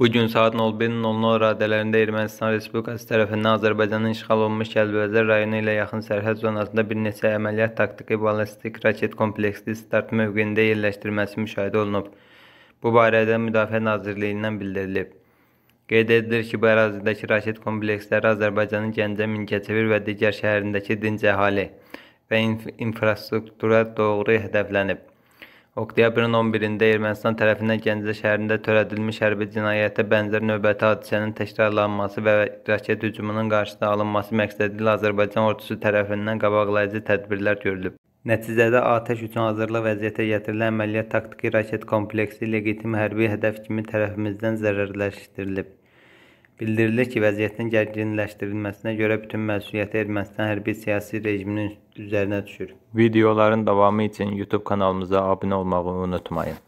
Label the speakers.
Speaker 1: Bu gün saat 01:00 radələrində Ermənistan Respublikası tərəfindən Azərbaycanın işğal olunmuş Kəlbəcər rayonu ilə yaxın sərhəd zonasında bir neçə əməliyyat taktiki ballistik raket kompleksli start mövqeyində yerləşdirməsi müşahidə olunub. Bu barədə Müdafiə Nazirliyindən bildirilib. Qeyd edilir ki, bu ərazidəki raket kompleksləri Azərbaycanın Gəncə, Mingəçevir və digər şəhərindəki dinc əhali və inf infrastruktura doğru hədəflənib. Oktyabrın 11-də Ermənistan tərəfindən Gəncə şəhərində törədilmiş hərbi cinayətə bənzər növbəti hadisənin təkrarlanması və raket hücumunun qarşısının alınması məqsədilə Azərbaycan ordusu tərəfindən qabaqlayıcı tədbirlər görülüb. Nəticədə atəş üçün hazırlıq vəziyyətə gətirilən əməliyyat taktiki raket kompleksi legitim hərbi hədəf kimi tərəfimizdən zərərləşdirilib. Bildirilir ki, vəziyyətin gərginləşdirilməsinə görə bütün məsuliyyət Ermənistan hərbi siyasi rejiminin üzərinə düşür.
Speaker 2: Videoların davamı üçün YouTube kanalımıza abunə olmağı unutmayın.